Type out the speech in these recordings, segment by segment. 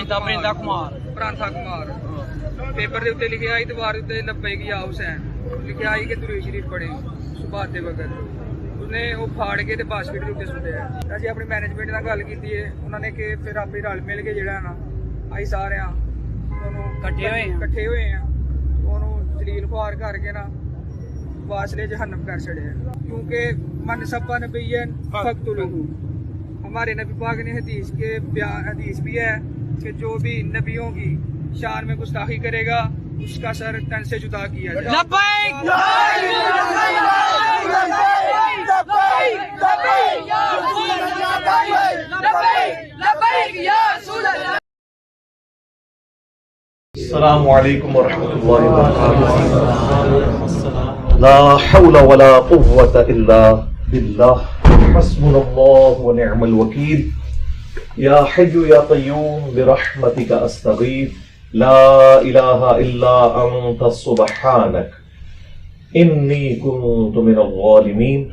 ਪ੍ਰਿੰਦਾ ਪ੍ਰਿੰਦਾ ਕੁਮਾਰ ਪ੍ਰਾਂਥਾ ਕੁਮਾਰ ਪੇਪਰ ਦੇ ਉੱਤੇ ਲਿਖਿਆ ਇਤਵਾਰ ਦੇ ਉੱਤੇ ਲੱਭੇ ਕੀ ਆ ਹੁਸੈਨ ਲਿਖਿਆ ਆਈ ਕਿ ਦੁਰੇ ਸ਼ਰੀਫ ਪੜੇ ਸੁਬਾਹ ਦੇ ਵਕਤ ਉਹਨੇ ਉਹ ਫਾੜ ਕੇ ਤੇ ਬਾਸਕਟ ਦੇ ਉੱਤੇ ਸੁੱਟਿਆ ਅਸੀਂ ਆਪਣੀ ਮੈਨੇਜਮੈਂਟ ਨਾਲ ਗੱਲ ਕੀਤੀ ਹੈ ਉਹਨਾਂ ਨੇ ਕਿ ਫਿਰ ਆਪੇ ਰਲ ਮਿਲ ਕੇ ਜਿਹੜਾ ਨਾ ਆਈ ਸਾਰਿਆਂ ਉਹਨੂੰ ਇਕੱਠੇ ਹੋਏ ਇਕੱਠੇ ਹੋਏ ਆ ਉਹਨੂੰ ਜਲੀਲ ਫਾਰ ਕਰਕੇ ਨਾ ਵਾਸਲੇ ਜਹਨਮ ਕਰ ਛੜਿਆ ਕਿਉਂਕਿ ਮਨ मन सब्बा नबीन ਹਮਾਰੇ ਨਬੀ ਪਾਕ ਨੇ ਹਦੀਸ ਕੇ ਪਿਆ ਹਦੀਸ ਵੀ ਹੈ कि जो भी नबियों की शान में गुस्ताखी करेगा उसका सर तन से जुदा किया जाए। يا حي يا قيوم برحمتك أستغيث لا إله إلا أنت سبحانك إني كنت من الظالمين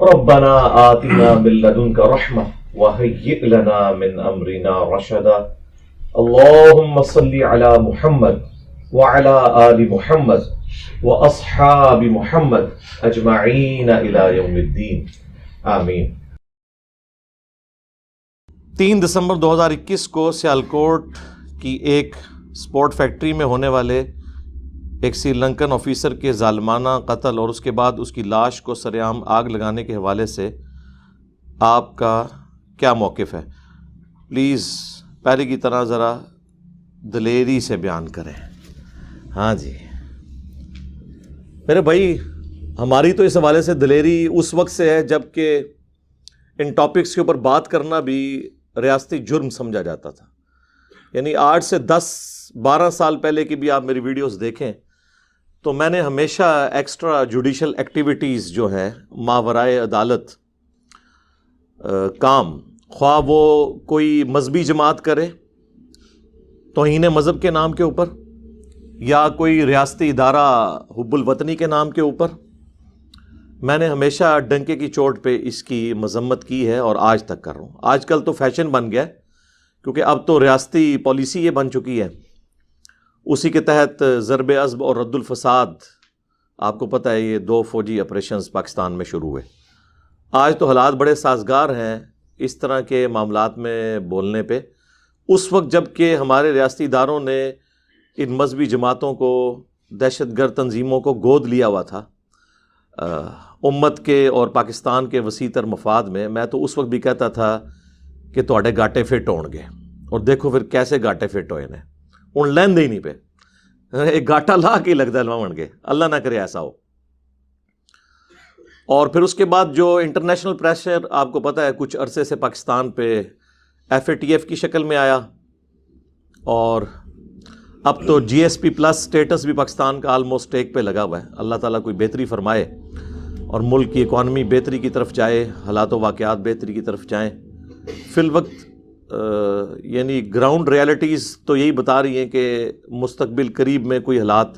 ربنا آتنا من لدنك رحمة وهيئ لنا من أمرنا رشدا اللهم صل على محمد وعلى آل محمد وأصحاب محمد أجمعين إلى يوم الدين آمين तीन दिसंबर 2021 को सियालकोट की एक स्पोर्ट फैक्ट्री में होने वाले एक श्रीलंकन ऑफिसर के जालमाना कत्ल और उसके बाद उसकी लाश को सरेआम आग लगाने के हवाले से आपका क्या मौक़ है प्लीज़ पहले की तरह ज़रा दलेरी से बयान करें हाँ जी मेरे भाई हमारी तो इस हवाले से दलेरी उस वक्त से है जबकि इन टॉपिक्स के ऊपर बात करना भी रियासती जुर्म समझा जाता था यानी आठ से दस बारह साल पहले की भी आप मेरी वीडियोस देखें तो मैंने हमेशा एक्स्ट्रा जुडिशल एक्टिविटीज़ जो हैं मावराए अदालत आ, काम ख्वा वो कोई मजहबी जमात करे तोहन मज़हब के नाम के ऊपर या कोई रियासती इदारा हुब्बुल वतनी के नाम के ऊपर मैंने हमेशा डंके की चोट पे इसकी मजम्मत की है और आज तक कर रहा हूँ आजकल तो फैशन बन गया है क्योंकि अब तो रियासती पॉलिसी ये बन चुकी है उसी के तहत ज़रब अज़ब और रद्दुलफसाद आपको पता है ये दो फौजी ऑपरेशन पाकिस्तान में शुरू हुए आज तो हालात बड़े साजगार हैं इस तरह के मामला में बोलने पर उस वक्त जब कि हमारे रियाती इदारों ने इन मजहबी जमातों को दहशत गर्द तनजीमों को गोद लिया हुआ था उम्मत के और पाकिस्तान के वसी तर मफाद में मैं तो उस वक्त भी कहता था कि थोड़े गाटे फिट गए और देखो फिर कैसे गाटे फिट होए ने हूँ लहन ही नहीं पे एक गाटा ला के लगता लवाणगे अल्लाह ना करे ऐसा हो और फिर उसके बाद जो इंटरनेशनल प्रेशर आपको पता है कुछ अरसे से पाकिस्तान पे एफ ए टी एफ की शक्ल में आया और अब तो G S P plus status भी पाकिस्तान का आलमोस्ट टेक पे लगा हुआ है अल्लाह ताला कोई बेहतरी फरमाए और मुल्क की इकानमी बेहतरी की तरफ जाए हालात वाक़ बेहतरी की तरफ जाएँ फिल वक्त यानी ग्राउंड रियलिटीज़ तो यही बता रही हैं कि मुस्तबिल करीब में कोई हालात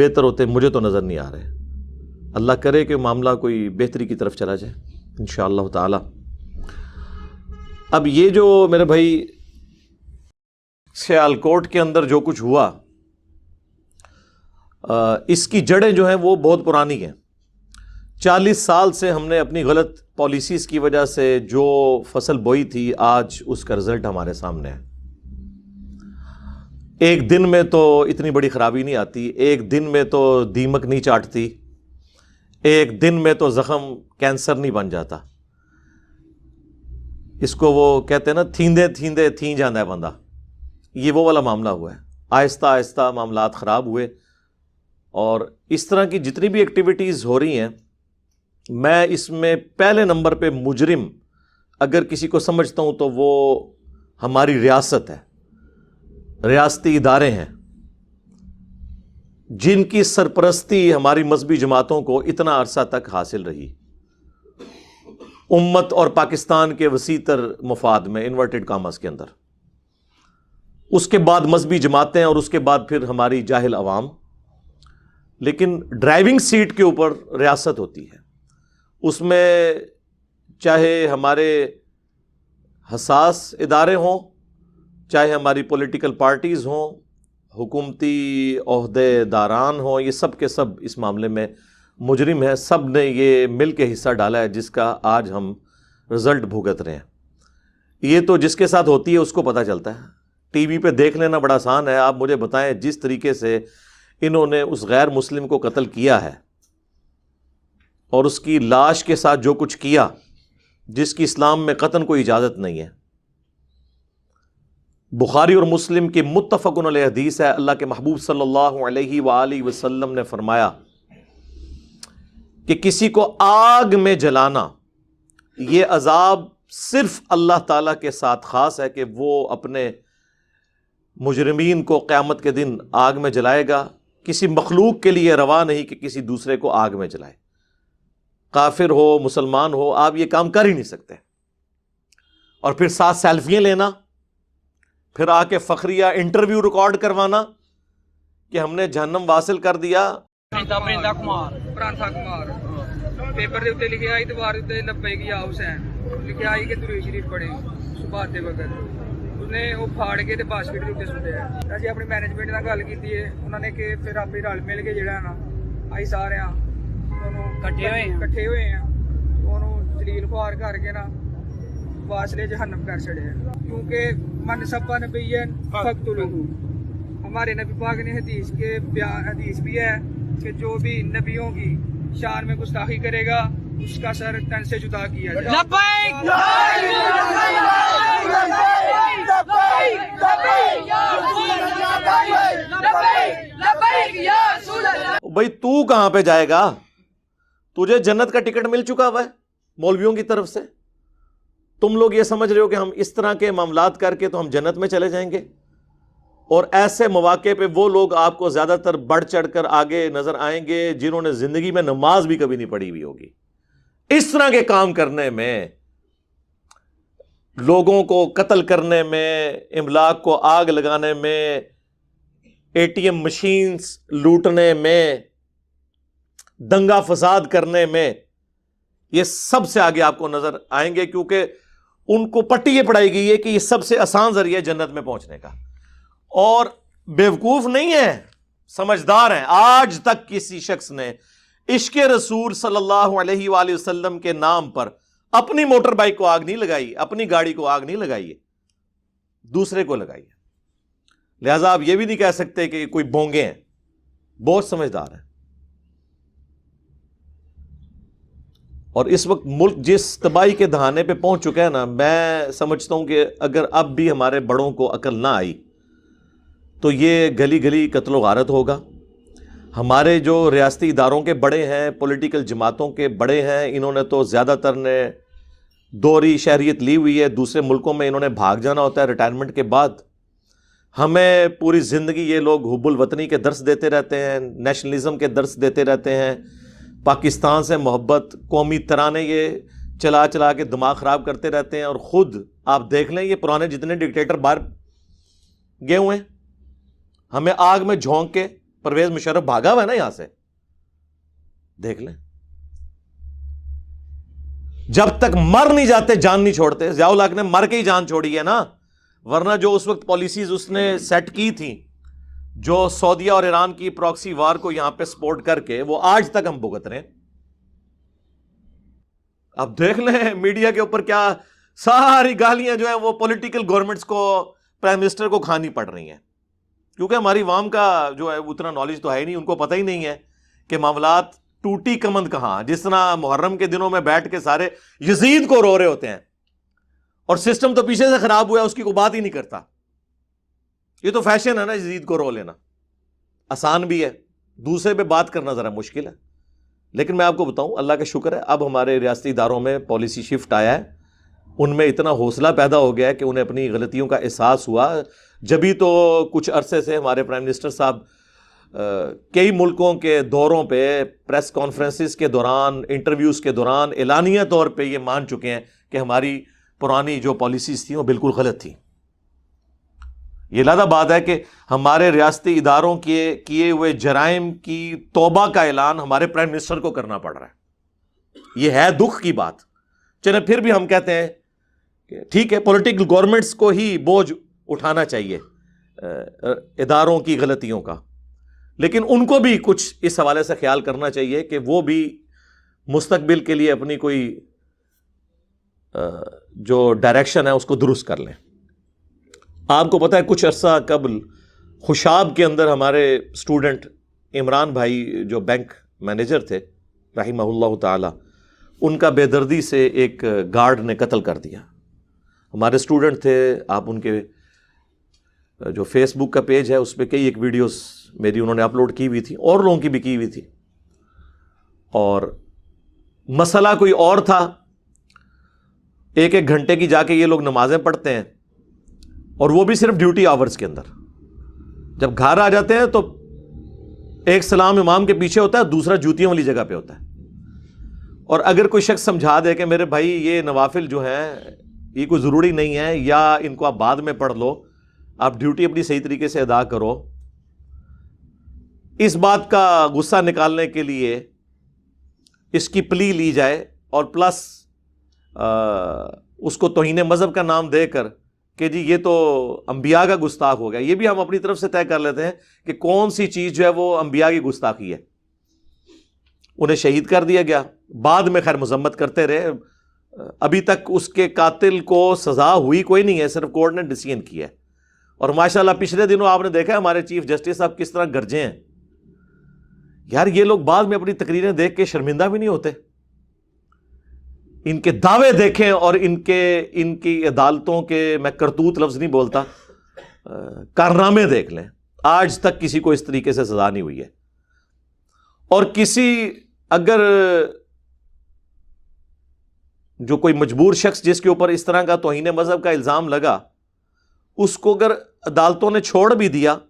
बेहतर होते मुझे तो नज़र नहीं आ रहे अल्लाह करे कि मामला कोई बेहतरी की तरफ चला जाए इन त अब ये जो मेरे भाई सियालकोट के अंदर जो कुछ हुआ इसकी जड़ें जो हैं वो बहुत पुरानी हैं चालीस साल से हमने अपनी गलत पॉलिसीज़ की वजह से जो फसल बोई थी आज उसका रिज़ल्ट हमारे सामने है एक दिन में तो इतनी बड़ी ख़राबी नहीं आती एक दिन में तो दीमक नहीं चाटती एक दिन में तो ज़ख़म कैंसर नहीं बन जाता इसको वो कहते हैं ना थींदे थींदे थी जाता है बंदा ये वो वाला मामला हुआ है आहिस्ता आहिस्ता मामला ख़राब हुए और इस तरह की जितनी भी एक्टिविटीज़ हो रही हैं मैं इसमें पहले नंबर पे मुजरिम अगर किसी को समझता हूँ तो वो हमारी रियासत है रियासती इदारे हैं जिनकी सरपरस्ती हमारी मजहबी जमातों को इतना अरसा तक हासिल रही उम्मत और पाकिस्तान के वसीतर मफाद में इन्वर्टेड कामर्स के अंदर उसके बाद मजहबी जमातें और उसके बाद फिर हमारी जाहिल आवाम लेकिन ड्राइविंग सीट के ऊपर रियासत होती है उसमें चाहे हमारे हसास इदारे हों चाहे हमारी पोलिटिकल पार्टीज़ हों हुकूमती अहदेदारान हों ये सब के सब इस मामले में मुजरिम हैं सब ने ये मिल के हिस्सा डाला है जिसका आज हम रिज़ल्ट भुगत रहे हैं ये तो जिसके साथ होती है उसको पता चलता है टी वी पर देख लेना बड़ा आसान है आप मुझे बताएँ जिस तरीके से इन्होंने उस गैर मुस्लिम को कत्ल किया है और उसकी लाश के साथ जो कुछ किया जिसकी इस्लाम में कतन कोई इजाज़त नहीं है बुखारी और मुस्लिम की मुतफ़न हदीस है अल्लाह के महबूब सल्लल्लाहु अलैहि वसल्लम ने फरमाया कि किसी को आग में जलाना ये अजाब सिर्फ अल्लाह ताला के साथ ख़ास है कि वो अपने मुजरमीन को क़्यामत के दिन आग में जलाएगा किसी मखलूक के लिए रवा नहीं कि किसी दूसरे को आग में जलाए काफिर हो मुसलमान हो आप ये काम कर ही नहीं सकते और फिर साथ सेल्फियाँ लेना फिर आके फखरिया इंटरव्यू रिकॉर्ड करवाना कि हमने जहनम वासिल कर दिया अपनी मैनेजमेंट गल की उन्होंने के फिर आप रल मिल के जरा आई सारे वासले कर क्योंकि मन हमारे नबी पाक ने हदीस के हदीस भी है कि जो भी नबियों की शान में गुस्ताखी करेगा उसका सर तन से जुदा किया जाएगा। तू कहां पे जाएगा तुझे जन्नत का टिकट मिल चुका हुआ है मौलवियों की तरफ से तुम लोग ये समझ रहे हो कि हम इस तरह के मामलात करके तो हम जन्नत में चले जाएंगे और ऐसे मौाक़े पे वो लोग आपको ज़्यादातर बढ़ चढ़ कर आगे नज़र आएंगे जिन्होंने ज़िंदगी में नमाज भी कभी नहीं पढ़ी हुई होगी इस तरह के काम करने में लोगों को कत्ल करने में इमलाक को आग लगाने में एटीएम मशीन्स लूटने में दंगा फसाद करने में ये सबसे आगे आपको नजर आएंगे क्योंकि उनको पट्टी ये पढ़ाई गई है कि ये सबसे आसान जरिया जन्नत में पहुंचने का और बेवकूफ नहीं है समझदार हैं आज तक किसी शख्स ने इश्क रसूल सल्लल्लाहु अलैहि वसल्लम के नाम पर अपनी मोटर बाइक को आग नहीं लगाई अपनी गाड़ी को आग नहीं लगाई है दूसरे को लगाई है लिहाजा आप ये भी नहीं कह सकते कि कोई बोंगे हैं बहुत समझदार हैं और इस वक्त मुल्क जिस तबाही के दहाने पे पहुंच चुका है ना मैं समझता हूं कि अगर अब भी हमारे बड़ों को अकल ना आई तो ये गली गली कत्लो गारत होगा हमारे जो रियासती इदारों के बड़े हैं पॉलिटिकल जमातों के बड़े हैं इन्होंने तो ज़्यादातर ने दोहरी शहरीत ली हुई है दूसरे मुल्कों में इन्होंने भाग जाना होता है रिटायरमेंट के बाद हमें पूरी ज़िंदगी ये लोग हुबुल वतनी के दर्स देते रहते हैं नेशनलिज़म के दर्स देते रहते हैं पाकिस्तान से मोहब्बत कौमी तराने ये चला चला के दिमाग ख़राब करते रहते हैं और ख़ुद आप देख लें ये पुराने जितने डिक्टेटर बाहर गए हुए हैं हमें आग में झोंक के परवेज मुशर्रफ भागा हुआ है ना यहाँ से देख लें जब तक मर नहीं जाते जान नहीं छोड़ते जियाउल हक ने मर के ही जान छोड़ी है ना वरना जो उस वक्त पॉलिसीज उसने सेट की थी जो सऊदिया और ईरान की प्रॉक्सी वार को यहां पे सपोर्ट करके वो आज तक हम भुगत रहे अब देख लें मीडिया के ऊपर क्या सारी गालियां जो है वो पॉलिटिकल गवर्नमेंट्स को प्राइम मिनिस्टर को खानी पड़ रही हैं क्योंकि हमारी वाम का जो है उतना नॉलेज तो है ही नहीं उनको पता ही नहीं है कि मामला टूटी कमंद कहां जिस तरह मुहर्रम के दिनों में बैठ के सारे यजीद को रो रहे होते हैं और सिस्टम तो पीछे से खराब हुआ है उसकी को बात ही नहीं करता ये तो फैशन है ना इस को रो लेना आसान भी है दूसरे पर बात करना ज़रा मुश्किल है लेकिन मैं आपको बताऊँ अल्लाह का शुक्र है अब हमारे रियाती इदारों में पॉलिसी शिफ्ट आया है उनमें इतना हौसला पैदा हो गया है कि उन्हें अपनी गलतियों का एहसास हुआ जब ही तो कुछ अरसे से हमारे प्राइम मिनिस्टर साहब कई मुल्कों के दौरों पे प्रेस कॉन्फ्रेंसिस के दौरान इंटरव्यूज़ के दौरान एलानिया तौर पे ये मान चुके हैं कि हमारी पुरानी जो पॉलिसीज़ थी वो बिल्कुल गलत थी ये लादा बात है कि हमारे रियासती इदारों के किए हुए जराइम की तोबा का ऐलान हमारे प्राइम मिनिस्टर को करना पड़ रहा है यह है दुख की बात चले फिर भी हम कहते हैं ठीक है पोलिटिकल गवर्नमेंट्स को ही बोझ उठाना चाहिए इदारों की गलतियों का लेकिन उनको भी कुछ इस हवाले से ख्याल करना चाहिए कि वो भी मुस्तबिल के लिए अपनी कोई जो डायरेक्शन है उसको दुरुस्त कर लें आपको पता है कुछ अरसा कबल खुशाब के अंदर हमारे स्टूडेंट इमरान भाई जो बैंक मैनेजर थे रही ताला उनका बेदर्दी से एक गार्ड ने कत्ल कर दिया हमारे स्टूडेंट थे आप उनके जो फेसबुक का पेज है उस पर कई एक वीडियोस मेरी उन्होंने अपलोड की हुई थी और लोगों की भी की हुई थी और मसला कोई और था एक एक घंटे की जाके ये लोग नमाज़ें पढ़ते हैं और वो भी सिर्फ ड्यूटी आवर्स के अंदर जब घर आ जाते हैं तो एक सलाम इमाम के पीछे होता है दूसरा जूतियों वाली जगह पे होता है और अगर कोई शख्स समझा दे कि मेरे भाई ये नवाफिल जो हैं ये कोई ज़रूरी नहीं है या इनको आप बाद में पढ़ लो आप ड्यूटी अपनी सही तरीके से अदा करो इस बात का गुस्सा निकालने के लिए इसकी प्ली ली जाए और प्लस आ, उसको तोहन मज़हब का नाम देकर कि जी ये तो अम्बिया का गुस्ताख हो गया ये भी हम अपनी तरफ से तय कर लेते हैं कि कौन सी चीज़ जो है वो अम्बिया की गुस्ताखी है उन्हें शहीद कर दिया गया बाद में खैर मजम्मत करते रहे अभी तक उसके कातिल को सज़ा हुई कोई नहीं है सिर्फ कोर्ट ने डिसीजन किया है और माशाल्लाह पिछले दिनों आपने देखा हमारे चीफ जस्टिस साहब किस तरह गरजे हैं यार ये लोग बाद में अपनी तकरीरें देख के शर्मिंदा भी नहीं होते इनके दावे देखें और इनके इनकी अदालतों के मैं करतूत लफ्ज़ नहीं बोलता कारनामे देख लें आज तक किसी को इस तरीके से सज़ा नहीं हुई है और किसी अगर जो कोई मजबूर शख्स जिसके ऊपर इस तरह का तोहन मज़हब का इल्ज़ाम लगा उसको अगर अदालतों ने छोड़ भी दिया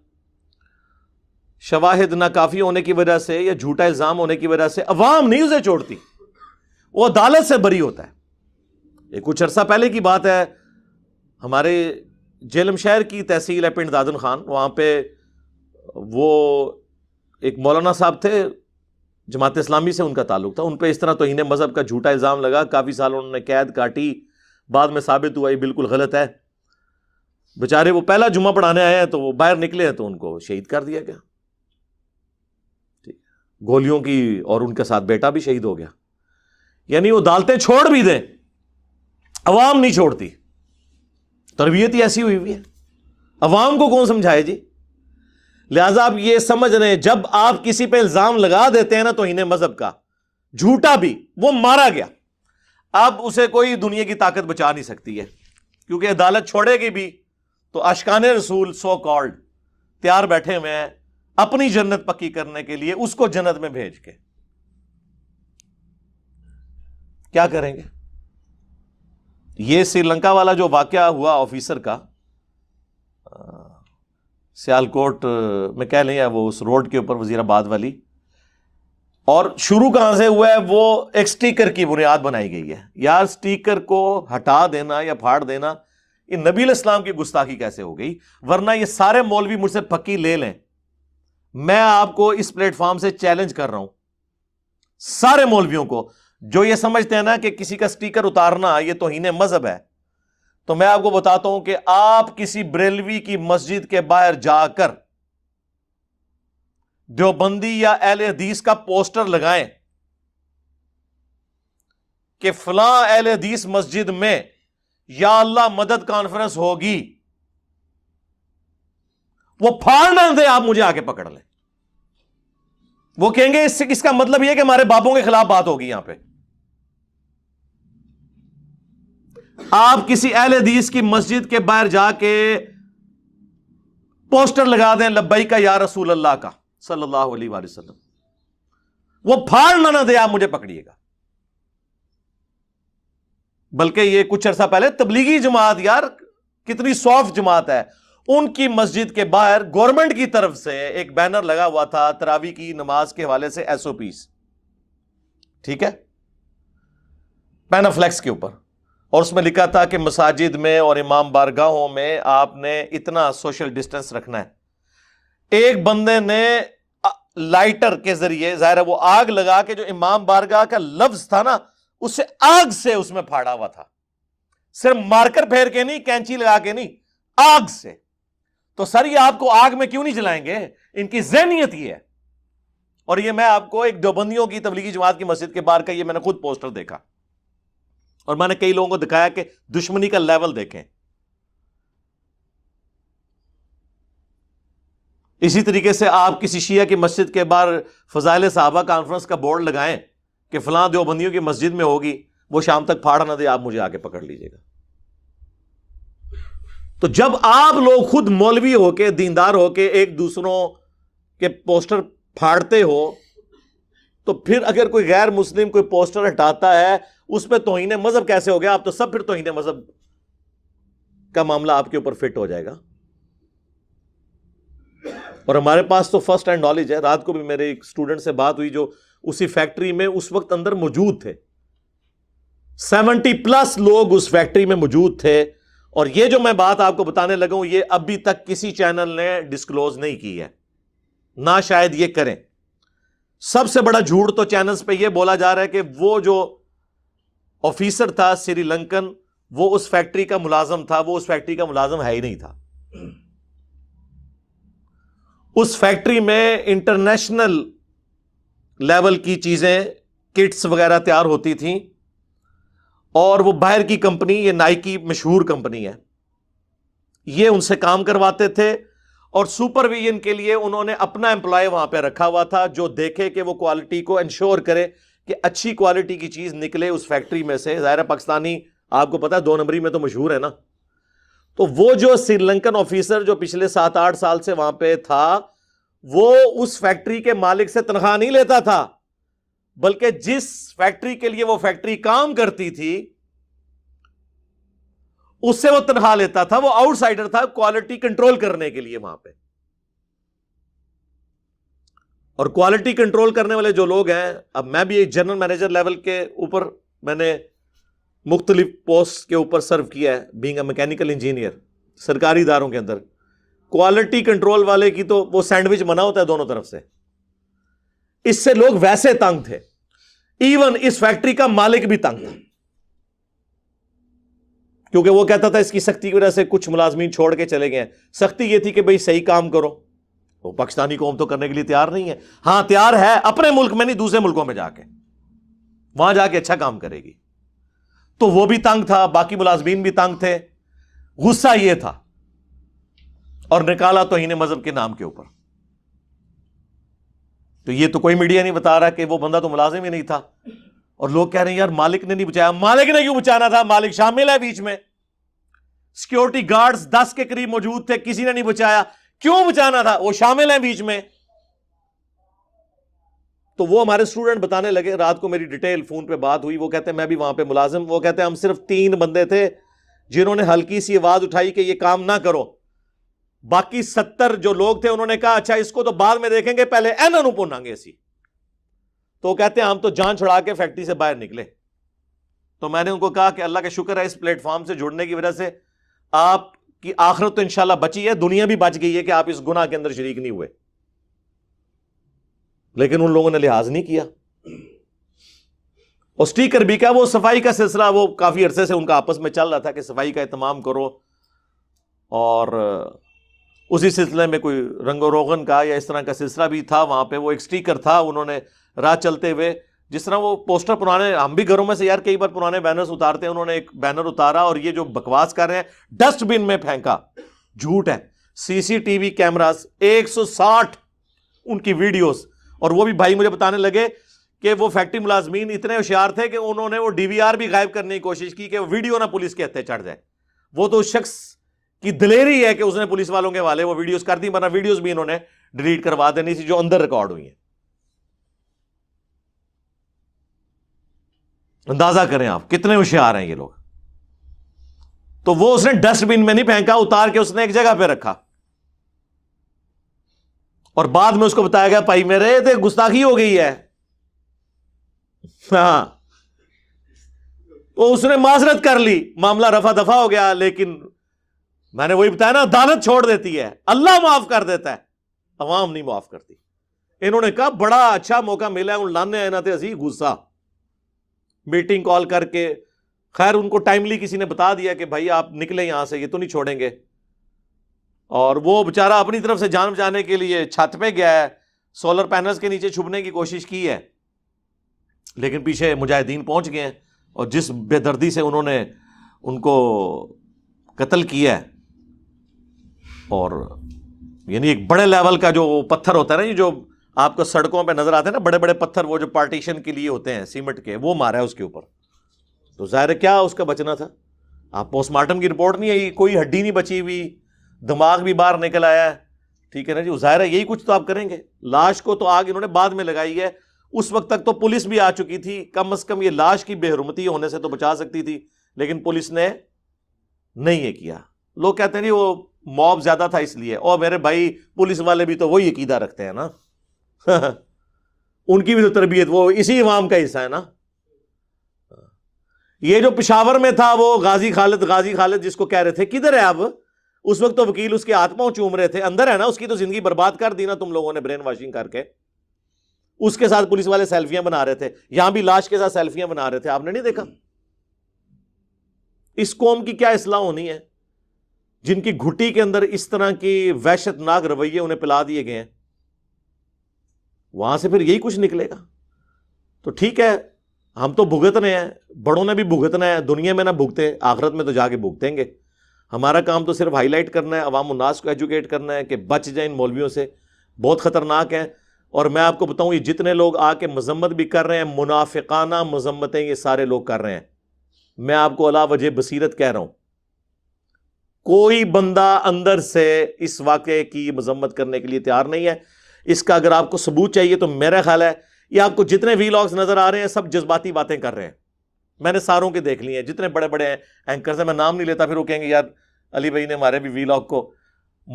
शवाहिद नाकाफ़ी होने की वजह से या झूठा इल्ज़ाम होने की वजह से अवाम नहीं उसे छोड़ती वो अदालत से बरी होता है ये कुछ अरसा पहले की बात है हमारे जेलम शहर की तहसील है पिंड दादन खान वहाँ पे वो एक मौलाना साहब थे जमात इस्लामी से उनका ताल्लुक था उन पर इस तरह तो इन्हें मज़हब का झूठा इल्ज़ाम लगा काफ़ी साल उन्होंने कैद काटी बाद में साबित हुआ ये बिल्कुल गलत है बेचारे वो पहला जुमा पढ़ाने आए हैं तो वो बाहर निकले हैं तो उनको शहीद कर दिया गया ठीक गोलियों की और उनके साथ बेटा भी शहीद हो गया यानी वो अदालतें छोड़ भी दें अवाम नहीं छोड़ती तरबियत ही ऐसी हुई हुई है अवाम को कौन समझाए जी लिहाजा आप ये समझ रहे हैं जब आप किसी पर इल्ज़ाम लगा देते हैं ना तो इन्हें मज़हब का झूठा भी वो मारा गया अब उसे कोई दुनिया की ताकत बचा नहीं सकती है क्योंकि अदालत छोड़ेगी भी तो अशकान रसूल सो कॉल्ड तैयार बैठे हुए हैं अपनी जन्नत पक्की करने के लिए उसको जन्नत में भेज के क्या करेंगे ये श्रीलंका वाला जो वाक्य हुआ ऑफिसर का सियालकोट में कह लें या वो उस रोड के ऊपर वजीराबाद वाली और शुरू कहां से हुआ है वो एक स्टीकर की बुनियाद बनाई गई है यार स्टीकर को हटा देना या फाड़ देना ये नबील इस्लाम की गुस्ताखी कैसे हो गई वरना ये सारे मौलवी मुझसे पक्की ले लें मैं आपको इस प्लेटफॉर्म से चैलेंज कर रहा हूं सारे मौलवियों को जो ये समझते हैं ना कि किसी का स्टीकर उतारना ये हीने मजहब है तो मैं आपको बताता हूं कि आप किसी बरेलवी की मस्जिद के बाहर जाकर देवबंदी या एल हदीस का पोस्टर लगाएं कि फलां एल हदीस मस्जिद में या अल्लाह मदद कॉन्फ्रेंस होगी वो फाड़ना दे आप मुझे आके पकड़ लें वो कहेंगे इससे इसका मतलब यह कि हमारे बापों के खिलाफ बात होगी यहां पे आप किसी अहल हदीस की मस्जिद के बाहर जाके पोस्टर लगा दें लब्बई का या रसूल अल्लाह का सल्लल्लाहु अलैहि वसल्लम वो फाड़ ना दे आप मुझे पकड़िएगा बल्कि ये कुछ अरसा पहले तबलीगी जमात यार कितनी सॉफ्ट जमात है उनकी मस्जिद के बाहर गवर्नमेंट की तरफ से एक बैनर लगा हुआ था तरावी की नमाज के हवाले से एसओपीस ठीक है पैनाफ्लेक्स के ऊपर और उसमें लिखा था कि मसाजिद में और इमाम बारगाहों में आपने इतना सोशल डिस्टेंस रखना है एक बंदे ने लाइटर के जरिए जाहिर है वो आग लगा के जो इमाम बारगाह का लफ्ज था ना उसे आग से उसमें फाड़ा हुआ था सिर्फ मार्कर फेर के नहीं कैंची लगा के नहीं आग से तो सर ये आपको आग में क्यों नहीं जलाएंगे इनकी जहनीत ये है और ये मैं आपको एक डोबंदियों की तबलीगी जमात की मस्जिद के बाहर का ये मैंने खुद पोस्टर देखा और मैंने कई लोगों को दिखाया कि दुश्मनी का लेवल देखें इसी तरीके से आप किसी शिया की मस्जिद के बाहर फजाइल साहबा कॉन्फ्रेंस का बोर्ड लगाएं कि फलां देवबंदियों की मस्जिद में होगी वो शाम तक फाड़ ना दे आप मुझे आके पकड़ लीजिएगा तो जब आप लोग खुद मौलवी होके दीनदार होके एक दूसरों के पोस्टर फाड़ते हो तो फिर अगर कोई गैर मुस्लिम कोई पोस्टर हटाता है उसमें तोहिन मजहब कैसे हो गया आप तो सब फिर तोहिन मजहब का मामला आपके ऊपर फिट हो जाएगा और हमारे पास तो फर्स्ट हैंड नॉलेज है रात को भी मेरे एक स्टूडेंट से बात हुई जो उसी फैक्ट्री में उस वक्त अंदर मौजूद थे सेवेंटी प्लस लोग उस फैक्ट्री में मौजूद थे और ये जो मैं बात आपको बताने लगा हूं ये अभी तक किसी चैनल ने डिस्क्लोज नहीं की है ना शायद ये करें सबसे बड़ा झूठ तो चैनल्स पे ये बोला जा रहा है कि वो जो ऑफिसर था श्रीलंकन वो उस फैक्ट्री का मुलाजम था वो उस फैक्ट्री का मुलाजम है ही नहीं था उस फैक्ट्री में इंटरनेशनल लेवल की चीजें किट्स वगैरह तैयार होती थी और वो बाहर की कंपनी ये नाइकी मशहूर कंपनी है ये उनसे काम करवाते थे और सुपरविजन के लिए उन्होंने अपना एम्प्लॉय वहां पे रखा हुआ था जो देखे कि वो क्वालिटी को इंश्योर करे कि अच्छी क्वालिटी की चीज निकले उस फैक्ट्री में से ज़ाहिर पाकिस्तानी आपको पता है दो नंबरी में तो मशहूर है ना तो वो जो श्रीलंकन ऑफिसर जो पिछले सात आठ साल से वहां पर था वो उस फैक्ट्री के मालिक से तनख्वाह नहीं लेता था बल्कि जिस फैक्ट्री के लिए वो फैक्ट्री काम करती थी उससे वो तनखा लेता था वो आउटसाइडर था क्वालिटी कंट्रोल करने के लिए वहां पे और क्वालिटी कंट्रोल करने वाले जो लोग हैं अब मैं भी एक जनरल मैनेजर लेवल के ऊपर मैंने मुख्तलिफ पोस्ट के ऊपर सर्व किया है बींग मैकेनिकल इंजीनियर सरकारी इदारों के अंदर क्वालिटी कंट्रोल वाले की तो वो सैंडविच बना होता है दोनों तरफ से इससे लोग वैसे तंग थे इवन इस फैक्ट्री का मालिक भी तंग था क्योंकि वो कहता था इसकी सख्ती की वजह से कुछ मुलाजमीन छोड़ के चले गए सख्ती ये थी कि भाई सही काम करो वो तो पाकिस्तानी कौम तो करने के लिए तैयार नहीं है हां तैयार है अपने मुल्क में नहीं दूसरे मुल्कों में जाके वहां जाके अच्छा काम करेगी तो वो भी तंग था बाकी मुलाजमीन भी तंग थे गुस्सा ये था और निकाला तो इन्हें मजहब के नाम के ऊपर तो ये तो कोई मीडिया नहीं बता रहा कि वो बंदा तो मुलाजिम ही नहीं था और लोग कह रहे हैं यार मालिक ने नहीं बचाया मालिक ने क्यों बचाना था मालिक शामिल है बीच में सिक्योरिटी गार्ड्स दस के करीब मौजूद थे किसी ने नहीं बचाया क्यों बचाना था वो शामिल है बीच में तो वो हमारे स्टूडेंट बताने लगे रात को मेरी डिटेल फोन पर बात हुई वो कहते मैं भी वहां पर मुलाजिम वो कहते हैं हम सिर्फ तीन बंदे थे जिन्होंने हल्की सी आवाज उठाई कि यह काम ना करो बाकी सत्तर जो लोग थे उन्होंने कहा अच्छा इसको तो बाद में देखेंगे पहले एन अनुपूर्णांग सी तो कहते हैं हम तो जान छुड़ा के फैक्ट्री से बाहर निकले तो मैंने उनको कहा कि अल्लाह का शुक्र है इस प्लेटफॉर्म से जुड़ने की वजह से आपकी आखिरत तो इंशाला बची है दुनिया भी बच गई है कि आप इस गुना के अंदर शरीक नहीं हुए लेकिन उन लोगों ने लिहाज नहीं किया और स्टीकर भी क्या वो सफाई का सिलसिला वो काफ़ी अरसे से उनका आपस में चल रहा था कि सफाई का इतमाम करो और उसी सिलसिले में कोई रंगो रोगन का या इस तरह का सिलसिला भी था वहाँ पे वो एक स्टीकर था उन्होंने राह चलते हुए जिस तरह वो पोस्टर पुराने हम भी घरों में से यार कई बार पुराने बैनर्स उतारते हैं उन्होंने एक बैनर उतारा और ये जो बकवास कर रहे हैं डस्टबिन में फेंका झूठ है सीसीटीवी कैमरास 160 उनकी वीडियोज और वो भी भाई मुझे बताने लगे कि वो फैक्ट्री मुलाजमीन इतने होशियार थे कि उन्होंने वो डीवीआर भी गायब करने की कोशिश की कि वीडियो ना पुलिस के हथे चढ़ जाए वो तो शख्स कि दिलेरी है कि उसने पुलिस वालों के वाले वो वीडियोस कर दी वरना वीडियोस भी इन्होंने डिलीट करवा देनी थी जो अंदर रिकॉर्ड हुई है अंदाजा करें आप कितने होशियार हैं ये लोग तो वो उसने डस्टबिन में नहीं फेंका उतार के उसने एक जगह पे रखा और बाद में उसको बताया गया भाई मेरे तो गुस्ताखी हो गई है हाँ वो उसने माजरत कर ली मामला रफा दफा हो गया लेकिन मैंने वही बताया ना अदालत छोड़ देती है अल्लाह माफ कर देता है अवाम नहीं माफ करती इन्होंने कहा बड़ा अच्छा मौका मिला है लाने आना थे अजी गुस्सा मीटिंग कॉल करके खैर उनको टाइमली किसी ने बता दिया कि भाई आप निकले यहां से ये तो नहीं छोड़ेंगे और वो बेचारा अपनी तरफ से जान बचाने के लिए छत पे गया है सोलर पैनल्स के नीचे छुपने की कोशिश की है लेकिन पीछे मुजाहिदीन पहुंच गए हैं और जिस बेदर्दी से उन्होंने उनको कत्ल किया है और यानी एक बड़े लेवल का जो पत्थर होता है ना जो आपको सड़कों पे नजर आते हैं ना बड़े बड़े पत्थर वो जो पार्टीशन के लिए होते हैं सीमेंट के वो मारा है उसके ऊपर तो जाहिर क्या उसका बचना था आप पोस्टमार्टम की रिपोर्ट नहीं आई कोई हड्डी नहीं बची हुई दिमाग भी बाहर निकल आया ठीक है ना जी जाहिर है यही कुछ तो आप करेंगे लाश को तो आग इन्होंने बाद में लगाई है उस वक्त तक तो पुलिस भी आ चुकी थी कम अज कम ये लाश की बेहरमती होने से तो बचा सकती थी लेकिन पुलिस ने नहीं ये किया लोग कहते हैं जी वो मॉब ज्यादा था इसलिए और मेरे भाई पुलिस वाले भी तो वही अकीदा रखते हैं ना उनकी भी तो तरबियत वो इसी इमाम का हिस्सा है ना ये जो पिशावर में था वो गाजी खालिद गाजी खालिद जिसको कह रहे थे किधर है अब उस वक्त तो वकील उसके आत्माओं चूम रहे थे अंदर है ना उसकी तो जिंदगी बर्बाद कर दी ना तुम लोगों ने ब्रेन वॉशिंग करके उसके साथ पुलिस वाले सेल्फियां बना रहे थे यहां भी लाश के साथ सेल्फियां बना रहे थे आपने नहीं देखा इस कौम की क्या इसलाह होनी है जिनकी घुटी के अंदर इस तरह की वहशतनाक रवैये उन्हें पिला दिए गए हैं वहां से फिर यही कुछ निकलेगा तो ठीक है हम तो भुगत रहे हैं बड़ों ने भी भुगतना है दुनिया में ना भुगते आखरत में तो जाके भुगतेंगे हमारा काम तो सिर्फ हाईलाइट करना है अवाम उन्नास को एजुकेट करना है कि बच जाए इन मौलवियों से बहुत ख़तरनाक हैं और मैं आपको बताऊं ये जितने लोग आके मजम्मत भी कर रहे हैं मुनाफिकाना मजम्मतें ये सारे लोग कर रहे हैं मैं आपको अला वजह बसीरत कह रहा हूं कोई बंदा अंदर से इस वाक्य की मजम्मत करने के लिए तैयार नहीं है इसका अगर आपको सबूत चाहिए तो मेरा ख्याल है ये आपको जितने वी नज़र आ रहे हैं सब जज्बाती बातें कर रहे हैं मैंने सारों के देख लिए हैं जितने बड़े बड़े एंकर्स हैं मैं नाम नहीं लेता फिर वो कहेंगे यार अली भाई ने हमारे भी वी को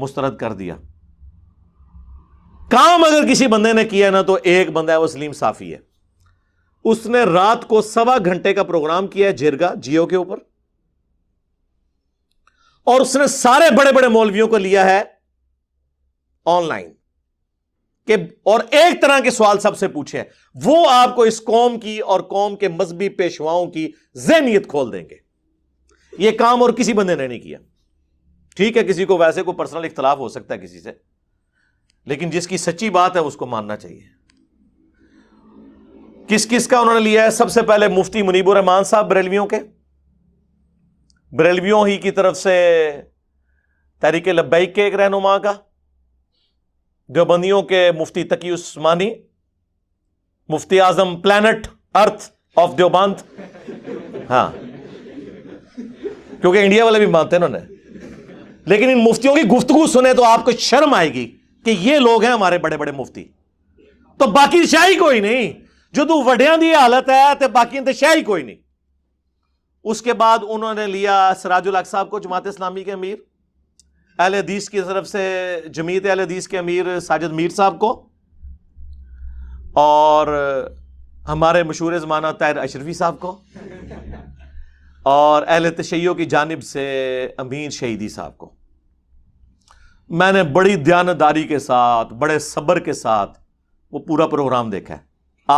मुस्तरद कर दिया काम अगर किसी बंदे ने किया ना तो एक बंदा है वो सलीम साफ़ी है उसने रात को सवा घंटे का प्रोग्राम किया है जिरगा जियो के ऊपर और उसने सारे बड़े बड़े मौलवियों को लिया है ऑनलाइन के और एक तरह के सवाल सबसे पूछे हैं वो आपको इस कौम की और कौम के मजहबी पेशवाओं की जहनीत खोल देंगे ये काम और किसी बंदे ने नहीं किया ठीक है किसी को वैसे कोई पर्सनल इख्तलाफ हो सकता है किसी से लेकिन जिसकी सच्ची बात है उसको मानना चाहिए किस किस का उन्होंने लिया है सबसे पहले मुफ्ती मुनीबुर रहमान साहब बरेलवियों के बरेलवियों ही की तरफ से तहरीक लब्बई के एक रहनुमा का देवबंदियों के मुफ्ती तकी उस्मानी मुफ्ती आजम प्लानट अर्थ ऑफ देवबंद हाँ क्योंकि इंडिया वाले भी मानते हैं उन्होंने लेकिन इन मुफ्तियों की गुफ्तगु सुने तो आपको शर्म आएगी कि ये लोग हैं हमारे बड़े बड़े मुफ्ती तो बाकी शाही कोई नहीं जो तू वडिया की हालत है तो बाकी शाही कोई नहीं उसके बाद उन्होंने लिया सराजुल साहब को जमात इस्लामी के अमीर अहल हदीस की तरफ से जमीत अहल हदीस के अमीर साजिद मीर साहब को और हमारे मशहूर ज़माना तैर अशरफी साहब को और अहल तशैयों की जानब से अमीन शहीदी साहब को मैंने बड़ी दयानदारी के साथ बड़े सब्र के साथ वो पूरा प्रोग्राम देखा है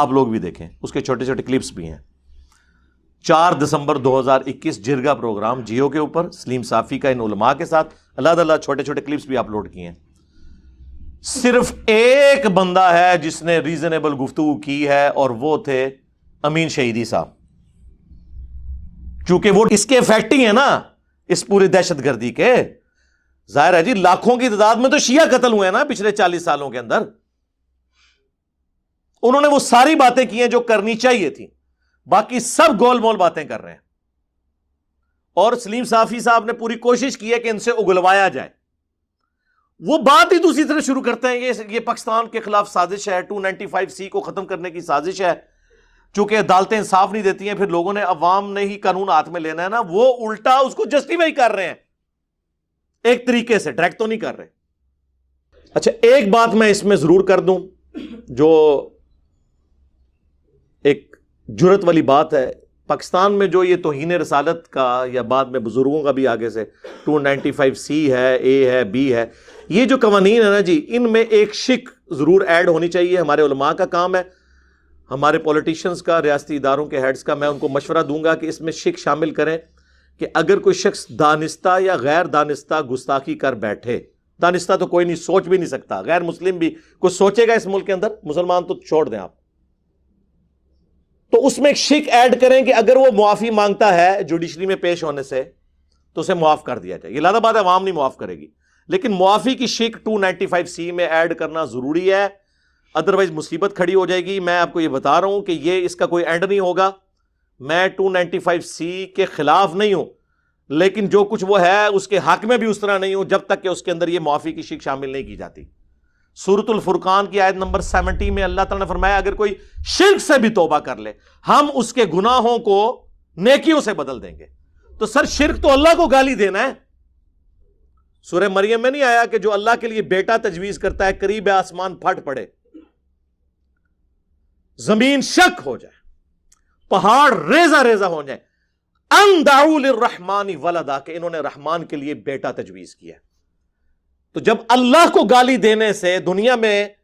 आप लोग भी देखें उसके छोटे छोटे क्लिप्स भी हैं चार दिसंबर 2021 जिरगा प्रोग्राम जियो के ऊपर सलीम साफी का इन उलमा के साथ अलग अलग छोटे छोटे क्लिप्स भी अपलोड किए हैं सिर्फ एक बंदा है जिसने रीजनेबल गुफ्तु की है और वो थे अमीन शहीदी साहब चूंकि वो इसके इफेक्ट ही है ना इस दहशत दहशतगर्दी के जाहिर है जी लाखों की तादाद में तो शिया कत्ल हुए हैं ना पिछले चालीस सालों के अंदर उन्होंने वो सारी बातें की हैं जो करनी चाहिए थी बाकी सब गोल मोल बातें कर रहे हैं और सलीम साफी साहब ने पूरी कोशिश की है कि इनसे उगलवाया जाए वो बात ही दूसरी तरह शुरू करते हैं ये ये पाकिस्तान के खिलाफ साजिश है 295 सी को खत्म करने की साजिश है चूंकि अदालतें इंसाफ नहीं देती हैं फिर लोगों ने अवाम ने ही कानून हाथ में लेना है ना वो उल्टा उसको जस्टिफाई कर रहे हैं एक तरीके से डायरेक्ट तो नहीं कर रहे अच्छा एक बात मैं इसमें जरूर कर दूं जो एक जुरत वाली बात है पाकिस्तान में जो ये तोहन रसालत का या बाद में बुज़ुर्गों का भी आगे से टू नाइन्टी फाइव सी है ए है बी है ये जो कवानीन है ना जी इन में एक शिक ज़रूर ऐड होनी चाहिए हमारे उलमा का काम है हमारे पॉलिटिशियंस का रियाती इदारों के हेड्स का मैं उनको मशवरा दूंगा कि इसमें शिक शामिल करें कि अगर कोई शख्स दानिस्ता या गैर दानिस्ता गुस्ताखी कर बैठे दानिस्ता तो कोई नहीं सोच भी नहीं सकता गैर मुस्लिम भी कुछ सोचेगा इस मुल्क के अंदर मुसलमान तो छोड़ दें आप तो उसमें एक शिक ऐड करें कि अगर वो मुआफ़ी मांगता है जुडिशरी में पेश होने से तो उसे मुआफ़ कर दिया जाए ये लादाबाद आवाम नहीं मुआफ़ करेगी लेकिन मुआफ़ी की शिक 295 सी में ऐड करना ज़रूरी है अदरवाइज़ मुसीबत खड़ी हो जाएगी मैं आपको ये बता रहा हूं कि ये इसका कोई एंड नहीं होगा मैं 295 सी के ख़िलाफ़ नहीं हूं लेकिन जो कुछ वो है उसके हक में भी उस तरह नहीं हूं जब तक कि उसके अंदर ये मुआफ़ी की शिक शामिल नहीं की जाती सूरतुल फुरकान की आयत नंबर सेवेंटी में अल्लाह ताला ने फरमाया अगर कोई शिरक से भी तोबा कर ले हम उसके गुनाहों को नेकियों से बदल देंगे तो सर शिरक तो अल्लाह को गाली देना है सूर्य मरियम में नहीं आया कि जो अल्लाह के लिए बेटा तजवीज करता है करीब आसमान फट पड़े जमीन शक हो जाए पहाड़ रेजा रेजा हो जाए अंदाउल रहमानी वलदा के इन्होंने रहमान के लिए बेटा तजवीज किया तो जब अल्लाह को गाली देने से दुनिया में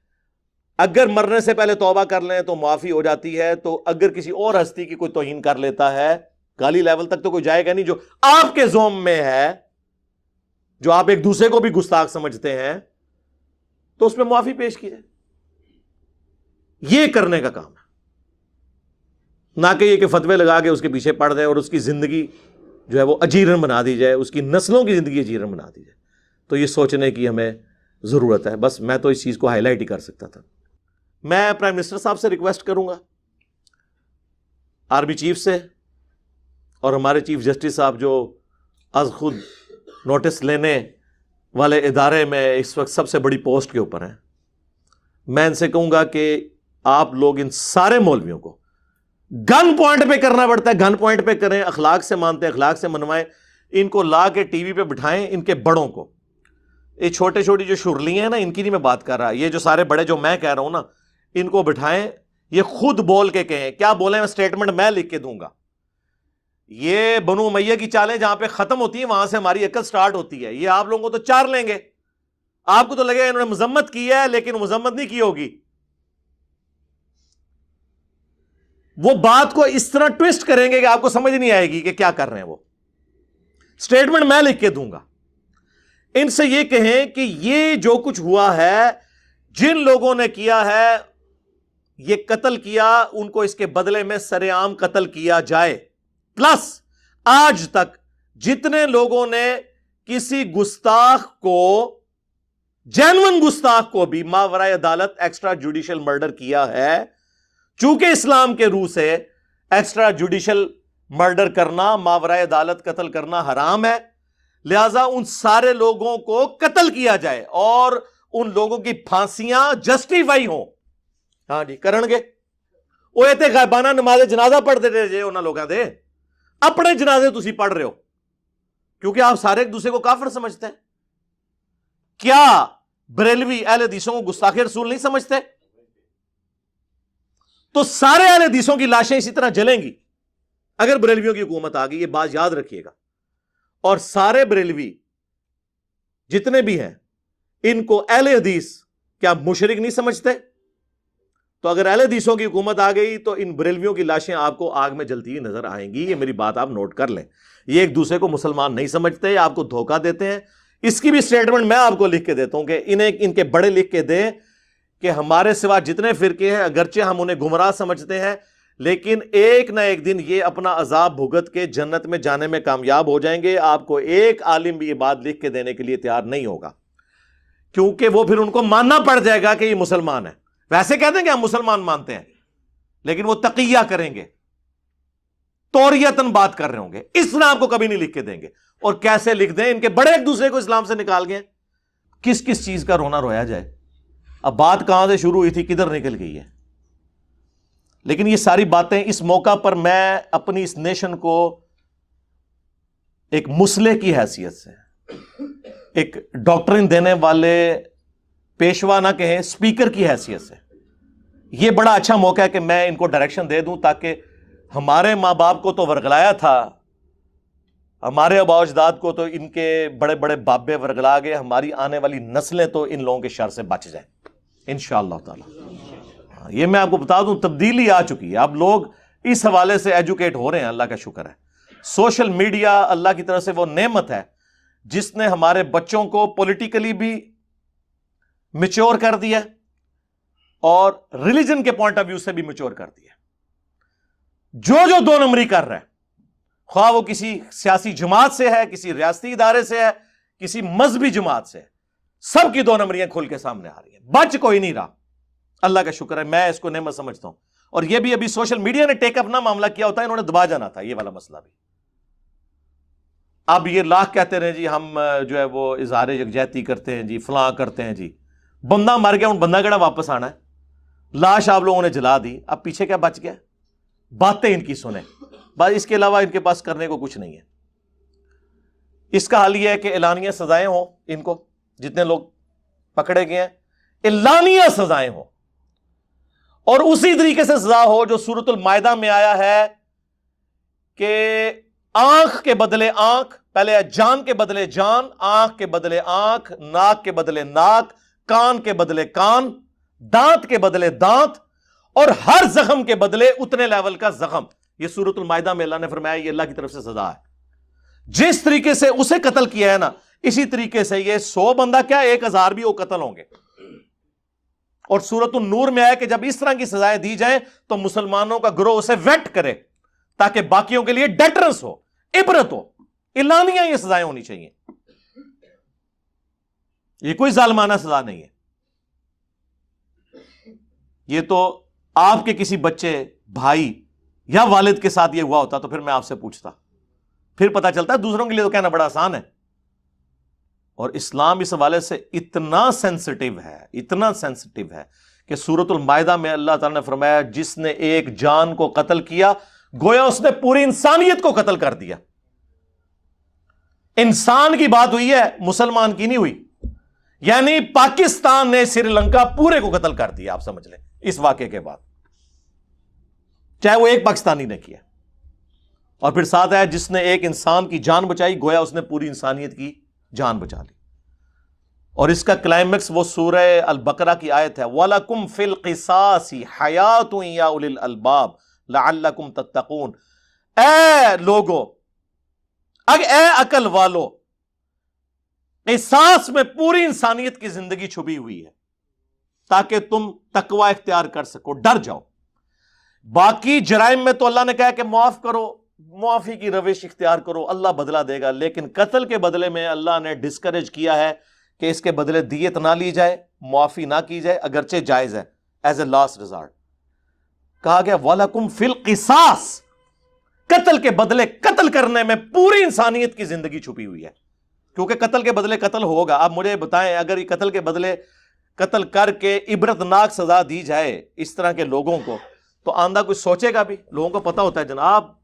अगर मरने से पहले तौबा कर लें तो माफी हो जाती है तो अगर किसी और हस्ती की कोई तोहिन कर लेता है गाली लेवल तक तो कोई जाएगा नहीं जो आपके जोम में है जो आप एक दूसरे को भी गुस्ताख समझते हैं तो उसमें माफी पेश की जाए ये करने का काम है ना कि ये कि फतवे लगा के उसके पीछे पड़ जाए और उसकी जिंदगी जो है वो अजीरन बना दी जाए उसकी नस्लों की जिंदगी अजीरन बना दी जाए तो ये सोचने की हमें ज़रूरत है बस मैं तो इस चीज़ को हाईलाइट ही कर सकता था मैं प्राइम मिनिस्टर साहब से रिक्वेस्ट करूंगा आर्मी चीफ से और हमारे चीफ जस्टिस साहब जो आज खुद नोटिस लेने वाले इदारे में इस वक्त सबसे बड़ी पोस्ट के ऊपर हैं मैं इनसे कहूंगा कि आप लोग इन सारे मौलवियों को गन पॉइंट पे करना पड़ता है गन पॉइंट पे करें अखलाक से मानते हैं अखलाक से मनवाएं इनको ला के टी वी पर बिठाएं इनके बड़ों को ये छोटे छोटी जो शुरली हैं ना इनकी नहीं मैं बात कर रहा ये जो सारे बड़े जो मैं कह रहा हूं ना इनको बिठाएं ये खुद बोल के कहें क्या बोले मैं स्टेटमेंट मैं लिख के दूंगा ये बनु मैया की चालें जहां पे खत्म होती है वहां से हमारी अकल स्टार्ट होती है ये आप लोगों को तो चार लेंगे आपको तो लगेगा इन्होंने मजम्मत की है लेकिन मजम्मत नहीं की होगी वो बात को इस तरह ट्विस्ट करेंगे कि आपको समझ नहीं आएगी कि क्या कर रहे हैं वो स्टेटमेंट मैं लिख के दूंगा इनसे यह कहें कि ये जो कुछ हुआ है जिन लोगों ने किया है ये कत्ल किया उनको इसके बदले में सरेआम कत्ल किया जाए प्लस आज तक जितने लोगों ने किसी गुस्ताख को जैनवन गुस्ताख को भी मावराय अदालत एक्स्ट्रा जुडिशियल मर्डर किया है चूंकि इस्लाम के रूह से एक्स्ट्रा जुडिशल मर्डर करना मावराय अदालत कत्ल करना हराम है लिहाजा उन सारे लोगों को कत्ल किया जाए और उन लोगों की फांसियां जस्टिफाई हो हाँ जी करे ਉਹ ਇੱਥੇ ਗਾਇਬਾਨਾ ਨਮਾਜ਼ ਜਨਾਜ਼ਾ ਪੜ੍ਹਦੇ ਰਹੇ ਜੇ ਉਹਨਾਂ ਲੋਕਾਂ ਦੇ ਆਪਣੇ ਜਨਾਜ਼ੇ ਤੁਸੀਂ ਪੜ੍ਹ ਰਹੇ क्योंकि आप सारे एक दूसरे को काफिर समझते हैं क्या बरेलवी अहल दिशों को गुस्ताखे रसूल नहीं समझते तो सारे अहल दिशों की लाशें इसी तरह जलेंगी अगर बरेलवियों की हुकूमत आ गई ये बात याद रखिएगा और सारे बरेलवी जितने भी हैं इनको अहल हदीस क्या मुशरक नहीं समझते तो अगर एल हदीसों की हुकूमत आ गई तो इन बरेलवियों की लाशें आपको आग में जलती हुई नजर आएंगी ये मेरी बात आप नोट कर लें ये एक दूसरे को मुसलमान नहीं समझते आपको धोखा देते हैं इसकी भी स्टेटमेंट मैं आपको लिख के देता हूं कि इन्हें इनके बड़े लिख के दें कि हमारे सिवा जितने फिरके हैं अगरचे हम उन्हें गुमराह समझते हैं लेकिन एक ना एक दिन ये अपना अजाब भुगत के जन्नत में जाने में कामयाब हो जाएंगे आपको एक आलिम भी ये बात लिख के देने के लिए तैयार नहीं होगा क्योंकि वो फिर उनको मानना पड़ जाएगा कि ये मुसलमान है वैसे कह देंगे हम मुसलमान मानते हैं लेकिन वो तकिया करेंगे तौरियतन बात कर रहे होंगे इसमें आपको कभी नहीं लिख के देंगे और कैसे लिख दें इनके बड़े एक दूसरे को इस्लाम से निकाल गए किस किस चीज का रोना रोया जाए अब बात कहां से शुरू हुई थी किधर निकल गई है लेकिन ये सारी बातें इस मौका पर मैं अपनी इस नेशन को एक मुसले की हैसियत से एक डॉक्टर देने वाले पेशवा ना कहें स्पीकर की हैसियत से ये बड़ा अच्छा मौका है कि मैं इनको डायरेक्शन दे दूं ताकि हमारे माँ बाप को तो वर्गलाया था हमारे अबाव अजदाद को तो इनके बड़े बड़े बाबे वर्गला गए हमारी आने वाली नस्लें तो इन लोगों के शर से बच जाए इन शाह हाँ, ये मैं आपको बता दूं तब्दीली आ चुकी है अब लोग इस हवाले से एजुकेट हो रहे हैं अल्लाह का शुक्र है सोशल मीडिया अल्लाह की तरफ से वो नेमत है जिसने हमारे बच्चों को पॉलिटिकली भी मिच्योर कर दिया और रिलीजन के पॉइंट ऑफ व्यू से भी मिच्योर कर दिया जो जो दो नंबरी कर रहे है ख्वाह वो किसी सियासी जमात से है किसी रियाती इदारे से है किसी मजहबी जमात से है सबकी दो नंबरियां खुल के सामने आ रही है बच कोई नहीं रहा अल्लाह का शुक्र है मैं इसको नहमत समझता हूं और यह भी अभी सोशल मीडिया ने टेकअप ना मामला किया होता है इन्होंने दबा जाना था ये वाला मसला भी अब ये लाख कहते रहे जी हम जो है वो इजहारे यकजहती करते हैं जी फलां करते हैं जी बंदा मर गया उन बंदा गड़ा वापस आना है लाश आप लोगों ने जला दी अब पीछे क्या बच गया बातें इनकी सुने बस इसके अलावा इनके पास करने को कुछ नहीं है इसका हाल यह है कि एलानिया सजाएं हो इनको जितने लोग पकड़े गए हैं एलानिया सजाएं हों और उसी तरीके से सजा हो जो सूरतुल मायदा में आया है कि आंख के बदले आंख पहले जान के बदले जान आंख के बदले आंख नाक के बदले नाक कान के बदले कान दांत के बदले दांत और हर जख्म के बदले उतने लेवल का जख्म यह सूरत मायदा में अल्लाह ने फरमाया ये अल्लाह की तरफ से सजा है जिस तरीके से उसे कतल किया है ना इसी तरीके से ये सौ बंदा क्या एक हजार भी वो कतल होंगे और सूरत नूर में आया कि जब इस तरह की सजाएं दी जाए तो मुसलमानों का ग्रोह उसे वेट करे ताकि बाकियों के लिए डेटरस हो इबरत हो इलानिया ये सजाएं होनी चाहिए ये कोई जालमाना सजा नहीं है ये तो आपके किसी बच्चे भाई या वालिद के साथ ये हुआ होता तो फिर मैं आपसे पूछता फिर पता चलता है दूसरों के लिए तो कहना बड़ा आसान है और इस्लाम इस हवाले से इतना सेंसिटिव है इतना सेंसिटिव है कि सूरतुल मायदा में अल्लाह ताला ने फरमाया जिसने एक जान को कत्ल किया गोया उसने पूरी इंसानियत को कत्ल कर दिया इंसान की बात हुई है मुसलमान की नहीं हुई यानी पाकिस्तान ने श्रीलंका पूरे को कत्ल कर दिया आप समझ लें इस वाक्य के बाद चाहे वो एक पाकिस्तानी ने किया और फिर साथ आया जिसने एक इंसान की जान बचाई गोया उसने पूरी इंसानियत की जान बचा ली और इसका क्लाइमेक्स वो सूरह अल बकरा की आयत है वलकुम फिल क़िसासी हयात या उलिल अलबाब लअल्लकुम तत्तकून ए लोगो अग ए अकल वालो क़िसास में पूरी इंसानियत की जिंदगी छुपी हुई है ताकि तुम तकवा इख्तियार कर सको डर जाओ बाकी जराइम में तो अल्लाह ने कहा कि माफ करो मुआफ़ी की रविश इख्तियार करो अल्लाह बदला देगा लेकिन कत्ल के बदले में अल्लाह ने डिस्करेज किया है कि इसके बदले दियत ना ली जाए मुआफ़ी ना की जाए अगरचे जायज़ है एज ए लास्ट रिजॉर्ट कहा गया वालकुम फिल किसास कत्ल के बदले कत्ल करने में पूरी इंसानियत की ज़िंदगी छुपी हुई है क्योंकि कत्ल के बदले कत्ल होगा आप मुझे बताएं अगर ये कत्ल के बदले कत्ल करके इबरतनाक सजा दी जाए इस तरह के लोगों को तो आंदा कुछ सोचेगा भी लोगों को पता होता है जनाब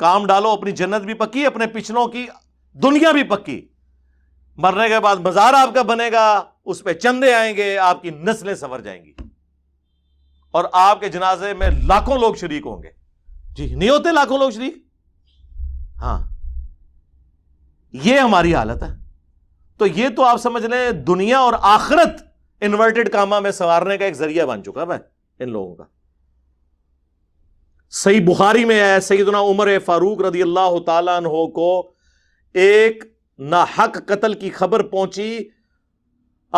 काम डालो अपनी जन्नत भी पक्की अपने पिछलों की दुनिया भी पक्की मरने के बाद मज़ार आपका बनेगा उस पर चंदे आएंगे आपकी नस्लें संवर जाएंगी और आपके जनाजे में लाखों लोग शरीक होंगे जी नहीं होते लाखों लोग शरीक हां यह हमारी हालत है तो ये तो आप समझ लें दुनिया और आखरत इन्वर्टेड कामा में संवारने का एक जरिया बन चुका है इन लोगों का सही बुखारी में है सही दुना उमर फारूक रदी अल्लाह तहो को एक नाहक कतल की खबर पहुंची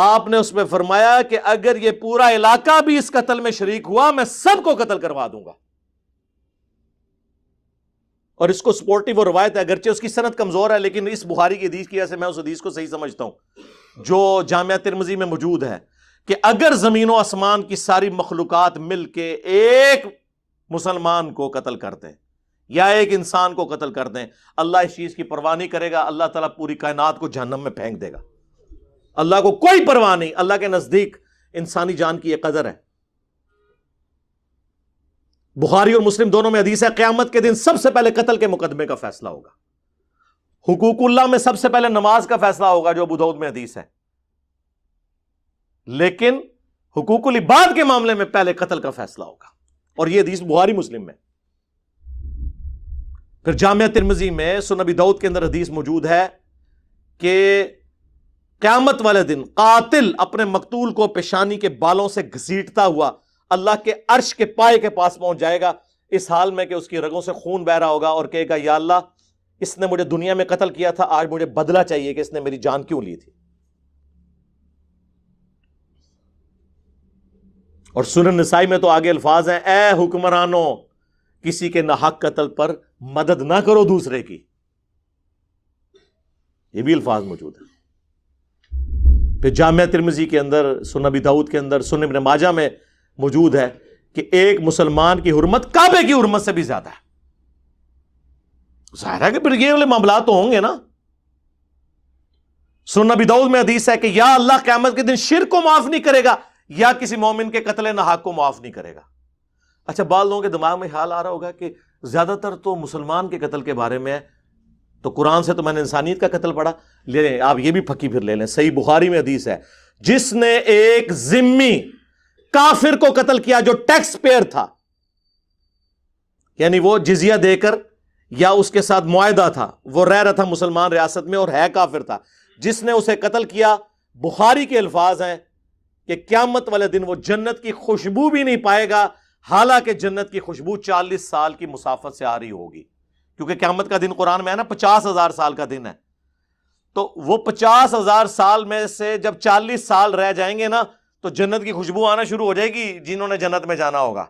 आपने उसमें फरमाया कि अगर यह पूरा इलाका भी इस कतल में शरीक हुआ मैं सबको कतल करवा दूंगा और इसको सपोर्टिव और रवायत है अगरचे उसकी सनत कमजोर है लेकिन इस बुहारी की हदीस की वजह मैं उस हदीस को सही समझता हूं जो जामिया तिरमजी में मौजूद है कि अगर जमीनों आसमान की सारी मखलूकत मिलके एक मुसलमान को कत्ल कर दें या एक इंसान को कत्ल कर दें अल्लाह इस चीज़ की परवाह नहीं करेगा अल्लाह ताला पूरी कायनात को जहनम में फेंक देगा अल्लाह को कोई परवाह नहीं अल्लाह के नज़दीक इंसानी जान की एक कदर है बुखारी और मुस्लिम दोनों में अधीस है क़्यामत के दिन सबसे पहले कत्ल के मुकदमे का फैसला होगा हुकूकुल्ला में सबसे पहले नमाज का फैसला होगा जो बुधौद में हदीस है लेकिन हुकूकुल इबाद के मामले में पहले कत्ल का फैसला होगा और यह हदीस बुहारी मुस्लिम में फिर जामिया तिरमजी में सुनबी दाऊद के अंदर हदीस मौजूद है कि क्यामत वाले दिन कातिल अपने मकतूल को पेशानी के बालों से घसीटता हुआ अल्लाह के अर्श के पाए के पास पहुंच जाएगा इस हाल में कि उसकी रगों से खून बह रहा होगा और कहेगा या अल्लाह इसने मुझे दुनिया में कत्ल किया था आज मुझे बदला चाहिए कि इसने मेरी जान क्यों ली थी और सुन नसाई में तो आगे अल्फाज हैं ए हुक्मरानों किसी के नाहक कतल पर मदद ना करो दूसरे की ये भी अल्फाज मौजूद है फिर जाम तिरमजी के अंदर सुन अबी दाऊद के अंदर सुन इबन माजा में मौजूद है कि एक मुसलमान की हरमत काबे की हरमत से भी ज्यादा है जाहिर है कि फिर ये वाले मामला तो होंगे ना सुन अबी दाऊद में हदीस है कि या अल्लाह क्या के दिन शिर को माफ नहीं करेगा या किसी मोमिन के कतल नहाक को माफ नहीं करेगा अच्छा बाल लोगों के दिमाग में ख्याल आ रहा होगा कि ज्यादातर तो मुसलमान के कत्ल के बारे में तो कुरान से तो मैंने इंसानियत का कत्ल पढ़ा ले आप यह भी फकी फिर ले लें सही बुखारी में हदीस है जिसने एक जिम्मी काफिर को कत्ल किया जो टैक्स पेयर था यानी वो जिजिया देकर या उसके साथ मुआदा था वो रह रहा था मुसलमान रियासत में और है काफिर था जिसने उसे कत्ल किया बुखारी के अल्फाज हैं कि क्यामत वाले दिन वो जन्नत की खुशबू भी नहीं पाएगा हालांकि जन्नत की खुशबू चालीस साल की मुसाफत से आ रही होगी क्योंकि क्यामत का दिन कुरान में है ना पचास हजार साल का दिन है तो वो पचास हजार साल में से जब चालीस साल रह जाएंगे ना तो जन्नत की खुशबू आना शुरू हो जाएगी जिन्होंने जन्नत में जाना होगा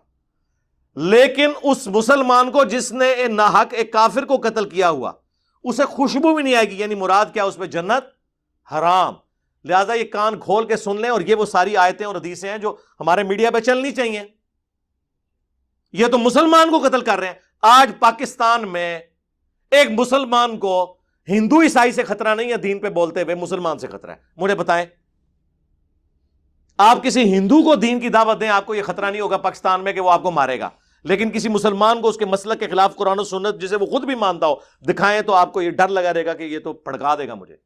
लेकिन उस मुसलमान को जिसने ए नाहक एक काफिर को कत्ल किया हुआ उसे खुशबू भी नहीं आएगी यानी मुराद क्या उस पर जन्नत हराम लिहाजा ये कान खोल के सुन लें और ये वो सारी आयतें और हदीसें हैं जो हमारे मीडिया पर चलनी चाहिए यह तो मुसलमान को कतल कर रहे हैं आज पाकिस्तान में एक मुसलमान को हिंदू ईसाई से खतरा नहीं है दीन पे बोलते हुए मुसलमान से खतरा है मुझे बताएं आप किसी हिंदू को दीन की दावत दें आपको यह खतरा नहीं होगा पाकिस्तान में कि वो आपको मारेगा लेकिन किसी मुसलमान को उसके मसलक के खिलाफ कुरान सुनत जिसे वो खुद भी मानता हो दिखाएं तो आपको ये डर लगा रहेगा कि ये तो भड़का देगा मुझे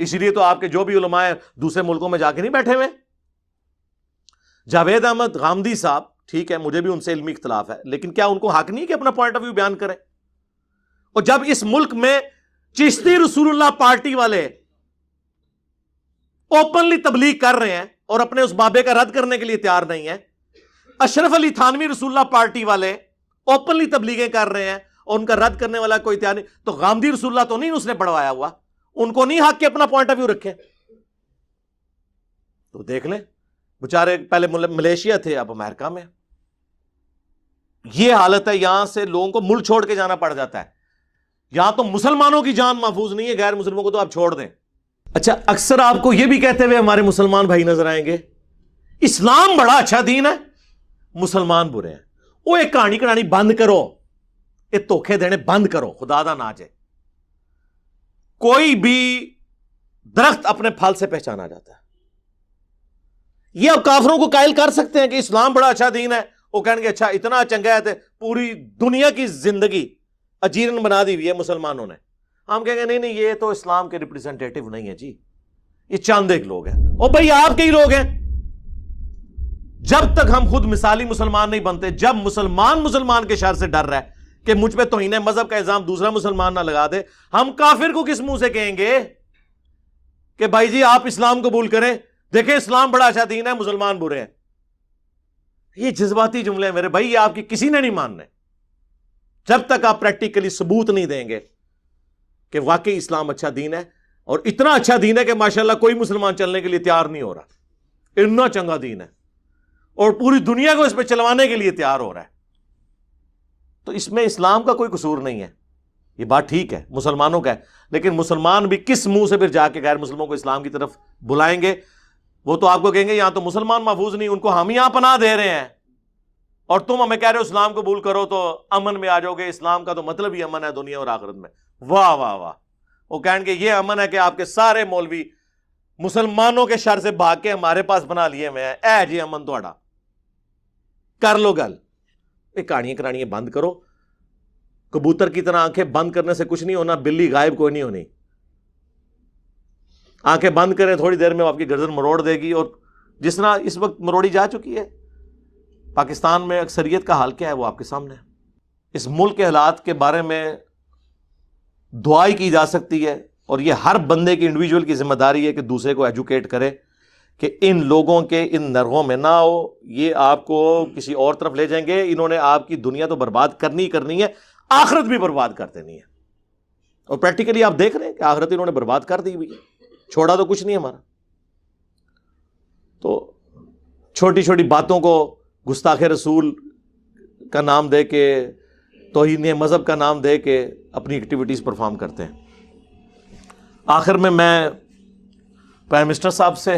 इसीलिए तो आपके जो भी उलमाए दूसरे मुल्कों में जाके नहीं बैठे हुए जावेद अहमद गांधी साहब ठीक है मुझे भी उनसे इलमी इख्तलाफ है लेकिन क्या उनको हक नहीं कि अपना पॉइंट ऑफ व्यू बयान करें और जब इस मुल्क में चिश्ती रसूलुल्लाह पार्टी वाले ओपनली तबलीग कर रहे हैं और अपने उस बाबे का रद्द करने के लिए तैयार नहीं है अशरफ अली थानवी रसूल्ला पार्टी वाले ओपनली तबलीगें कर रहे हैं और उनका रद्द करने वाला कोई तैयार नहीं तो गांधी रसूल्ला तो नहीं उसने बढ़वाया हुआ उनको नहीं हक के अपना पॉइंट ऑफ व्यू रखें तो देख लें बेचारे पहले मलेशिया थे अब अमेरिका में यह हालत है यहां से लोगों को मुल छोड़ के जाना पड़ जाता है यहां तो मुसलमानों की जान महफूज नहीं है गैर मुसलमों को तो आप छोड़ दें अच्छा अक्सर आपको यह भी कहते हुए हमारे मुसलमान भाई नजर आएंगे इस्लाम बड़ा अच्छा दीन है मुसलमान बुरे हैं वो एक कहानी कहानी बंद करो ये धोखे देने बंद करो खुदा दा ना जाए कोई भी दरख्त अपने फल से पहचाना जाता है ये अब काफरों को कायल कर सकते हैं कि इस्लाम बड़ा अच्छा दीन है वो कहेंगे अच्छा इतना चंगा है तो पूरी दुनिया की जिंदगी अजीरन बना दी हुई है मुसलमानों ने हम कहेंगे नहीं नहीं ये तो इस्लाम के रिप्रेजेंटेटिव नहीं है जी ये चांद एक लोग हैं और भाई आप कई लोग हैं जब तक हम खुद मिसाली मुसलमान नहीं बनते जब मुसलमान मुसलमान के शहर से डर रहा है कि मुझ पे तोहन मजहब का इल्जाम दूसरा मुसलमान ना लगा दे हम काफिर को किस मुंह से कहेंगे कि भाई जी आप इस्लाम कबूल करें देखें इस्लाम बड़ा अच्छा दीन है मुसलमान बुरे हैं ये जज्बाती जुमले मेरे भाई ये आपकी किसी ने नहीं मानने जब तक आप प्रैक्टिकली सबूत नहीं देंगे कि वाकई इस्लाम अच्छा दीन है और इतना अच्छा दीन है कि माशाल्लाह कोई मुसलमान चलने के लिए तैयार नहीं हो रहा इतना चंगा दीन है और पूरी दुनिया को इस पर चलवाने के लिए तैयार हो रहा है तो इसमें इस्लाम का कोई कसूर नहीं है ये बात ठीक है मुसलमानों का है लेकिन मुसलमान भी किस मुंह से फिर जाके गैर मुसलमानों को इस्लाम की तरफ बुलाएंगे वो तो आपको कहेंगे यहां तो मुसलमान महफूज नहीं उनको हम यहां पना दे रहे हैं और तुम हमें कह रहे हो इस्लाम को भूल करो तो अमन में आ जाओगे इस्लाम का तो मतलब ही अमन है दुनिया और आखिरत में वाह वाह वाह वो कहेंगे ये अमन है कि आपके सारे मौलवी मुसलमानों के शर से भाग के हमारे पास बना लिए हुए हैं ऐ जी अमन थोड़ा कर लो गल ये कहानियां करानियाँ बंद करो कबूतर की तरह आंखें बंद करने से कुछ नहीं होना बिल्ली गायब कोई नहीं होनी आंखें बंद करें थोड़ी देर में वो आपकी गर्दन मरोड़ देगी और जिस तरह इस वक्त मरोड़ी जा चुकी है पाकिस्तान में अक्सरियत का हाल क्या है वो आपके सामने है इस मुल्क के हालात के बारे में दुआई की जा सकती है और ये हर बंदे की इंडिविजुअल की जिम्मेदारी है कि दूसरे को एजुकेट करे कि इन लोगों के इन नरहों में ना हो ये आपको किसी और तरफ ले जाएंगे इन्होंने आपकी दुनिया तो बर्बाद करनी ही करनी है आखिरत भी बर्बाद कर देनी है और प्रैक्टिकली आप देख रहे हैं कि आखिरत इन्होंने बर्बाद कर दी भी छोड़ा तो कुछ नहीं हमारा तो छोटी छोटी बातों को गुस्ताखे रसूल का नाम दे के तोहन मज़हब का नाम दे के अपनी एक्टिविटीज़ परफॉर्म करते हैं आखिर में मैं प्राइम मिनिस्टर साहब से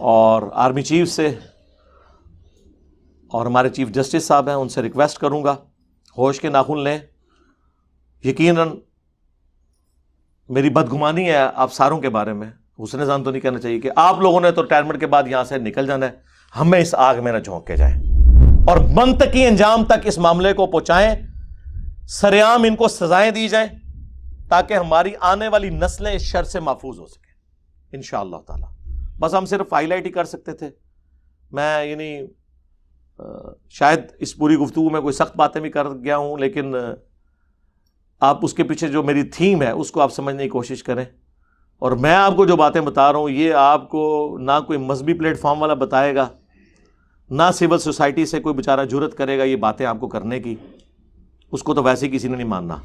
और आर्मी चीफ से और हमारे चीफ जस्टिस साहब हैं उनसे रिक्वेस्ट करूंगा होश के नाखून लें यकीनन मेरी बदगुमानी है आप सारों के बारे में उसने जान तो नहीं कहना चाहिए कि आप लोगों ने तो रिटायरमेंट के बाद यहां से निकल जाना है हमें इस आग में ना झोंक के जाए और की अंजाम तक इस मामले को पहुंचाएं सरेआम इनको सजाएं दी जाए ताकि हमारी आने वाली नस्लें इस शर से महफूज हो सके इन ताला बस हम सिर्फ हाईलाइट ही कर सकते थे मैं यानी शायद इस पूरी गुफ्तु में कोई सख्त बातें भी कर गया हूँ लेकिन आप उसके पीछे जो मेरी थीम है उसको आप समझने की कोशिश करें और मैं आपको जो बातें बता रहा हूँ ये आपको ना कोई मजहबी प्लेटफॉर्म वाला बताएगा ना सिविल सोसाइटी से कोई बेचारा जरूरत करेगा ये बातें आपको करने की उसको तो वैसे किसी ने नहीं मानना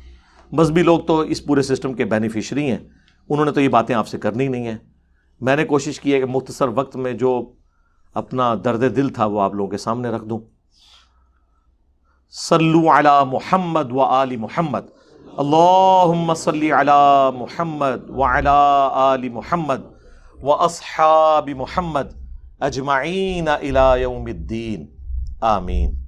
मजहबी लोग तो इस पूरे सिस्टम के बेनिफिशरी हैं उन्होंने तो ये बातें आपसे करनी नहीं है मैंने कोशिश की है कि मुख्तसर वक्त में जो अपना दर्द दिल था वो आप लोगों के सामने रख दूँ सल्लू अला मोहम्मद व आली मोहम्मद अल्लाहुम्म सल्ली अला मोहम्मद व अला आली मोहम्मद व असहाबी मोहम्मद अजमाइन अला यौमिद्दीन आमीन